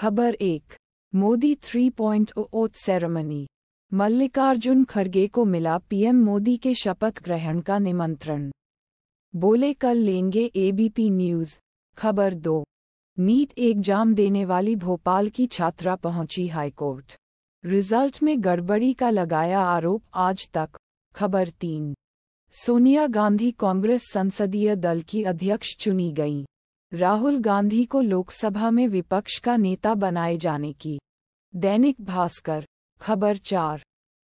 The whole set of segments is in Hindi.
खबर एक Modi three 3.0 oath ceremony Mallikarjun खड़गे को मिला पीएम मोदी के शपथ ग्रहण का निमंत्रण बोले कल लेंगे एबीपी न्यूज खबर दो नीट एग्जाम देने वाली भोपाल की छात्रा पहुंची हाईकोर्ट रिजल्ट में गड़बड़ी का लगाया आरोप आज तक खबर तीन सोनिया गांधी कांग्रेस संसदीय दल की अध्यक्ष चुनी गईं राहुल गांधी को लोकसभा में विपक्ष का नेता बनाए जाने की दैनिक भास्कर खबर चार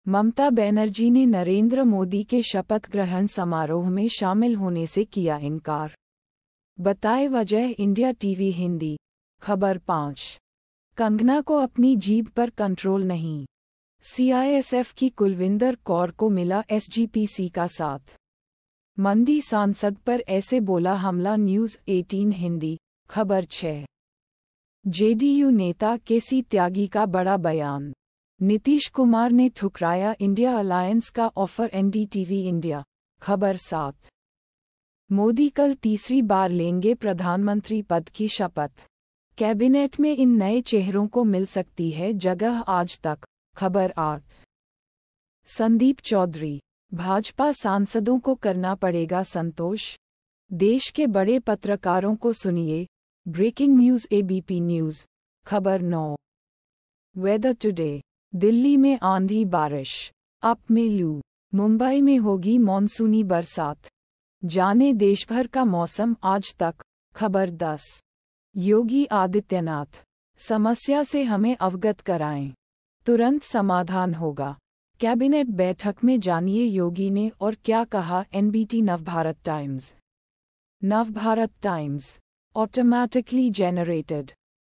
ममता बनर्जी ने नरेंद्र मोदी के शपथ ग्रहण समारोह में शामिल होने से किया इनकार बताए वजह इंडिया टीवी हिंदी खबर पाँच कंगना को अपनी जीभ पर कंट्रोल नहीं सीआईएसएफ की कुलविंदर कौर को मिला एसजीपीसी का साथ मंदी सांसद पर ऐसे बोला हमला न्यूज 18 हिंदी खबर छः जेडीयू नेता केसी त्यागी का बड़ा बयान नीतीश कुमार ने ठुकराया इंडिया अलायंस का ऑफर एनडीटीवी इंडिया खबर सात मोदी कल तीसरी बार लेंगे प्रधानमंत्री पद की शपथ कैबिनेट में इन नए चेहरों को मिल सकती है जगह आज तक खबर आठ संदीप चौधरी भाजपा सांसदों को करना पड़ेगा संतोष देश के बड़े पत्रकारों को सुनिए ब्रेकिंग न्यूज एबीपी न्यूज खबर नौ वेदर टुडे दिल्ली में आंधी बारिश अप में लू मुंबई में होगी मानसूनी बरसात जाने देशभर का मौसम आज तक खबर दस योगी आदित्यनाथ समस्या से हमें अवगत कराएं तुरंत समाधान होगा कैबिनेट बैठक में जानिए योगी ने और क्या कहा NBT Navbharat Times Navbharat Times automatically generated